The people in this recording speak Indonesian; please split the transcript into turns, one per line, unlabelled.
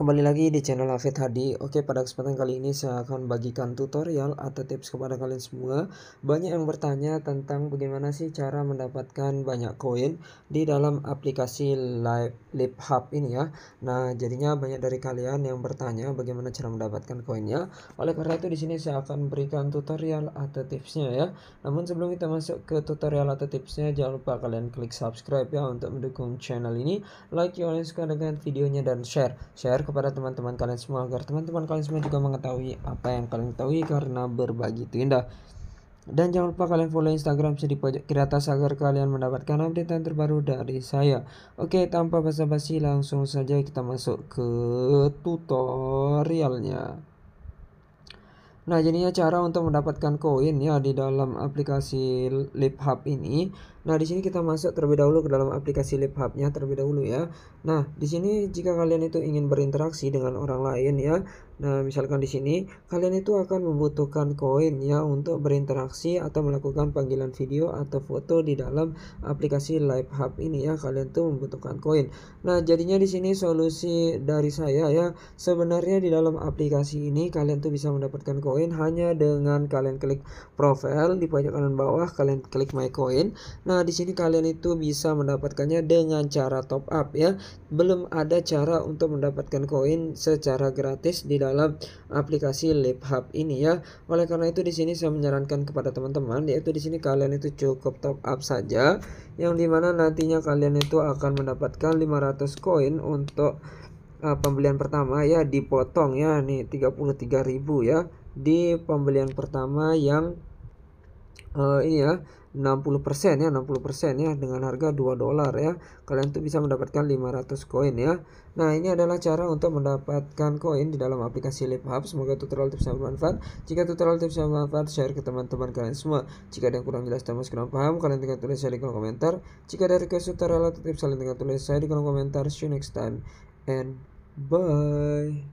Kembali lagi di channel Afid Hadi. Oke, pada kesempatan kali ini saya akan bagikan tutorial atau tips kepada kalian semua. Banyak yang bertanya tentang bagaimana sih cara mendapatkan banyak koin di dalam aplikasi Lip Hub ini ya. Nah, jadinya banyak dari kalian yang bertanya bagaimana cara mendapatkan koinnya. Oleh karena itu di sini saya akan berikan tutorial atau tipsnya ya. Namun sebelum kita masuk ke tutorial atau tipsnya, jangan lupa kalian klik subscribe ya untuk mendukung channel ini. Like yang kalian suka dengan videonya dan share. Share kepada teman-teman kalian semua agar teman-teman kalian semua juga mengetahui apa yang kalian ketahui karena berbagi itu indah. Dan jangan lupa kalian follow Instagram saya di pojok kiri atas agar kalian mendapatkan update terbaru dari saya. Oke, tanpa basa-basi langsung saja kita masuk ke tutorialnya. Nah, jadinya cara untuk mendapatkan koin ya di dalam aplikasi hub ini. Nah, di sini kita masuk terlebih dahulu ke dalam aplikasi LipHub-nya terlebih dahulu ya. Nah, di sini jika kalian itu ingin berinteraksi dengan orang lain ya. Nah, misalkan di sini kalian itu akan membutuhkan koin ya untuk berinteraksi atau melakukan panggilan video atau foto di dalam aplikasi hub ini ya. Kalian tuh membutuhkan koin. Nah, jadinya di sini solusi dari saya ya. Sebenarnya di dalam aplikasi ini kalian tuh bisa mendapatkan koin MyCoin hanya dengan kalian klik profile di pojok kanan bawah kalian klik my coin. Nah, di sini kalian itu bisa mendapatkannya dengan cara top up ya. Belum ada cara untuk mendapatkan koin secara gratis di dalam aplikasi LipHub ini ya. Oleh karena itu di sini saya menyarankan kepada teman-teman yaitu di sini kalian itu cukup top up saja yang dimana nantinya kalian itu akan mendapatkan 500 koin untuk uh, pembelian pertama ya dipotong ya nih 33.000 ya di pembelian pertama yang uh, ini ya 60% ya 60% ya dengan harga 2 dolar ya kalian tuh bisa mendapatkan 500 koin ya nah ini adalah cara untuk mendapatkan koin di dalam aplikasi LipHub semoga tutorial tipsnya bermanfaat jika tutorial tipsnya bermanfaat share ke teman-teman kalian semua jika ada yang kurang jelas dan masih kurang paham kalian tinggal tulis saya di kolom komentar jika ada request tutorial atau tips kalian tinggal tulis saya di kolom komentar see you next time and bye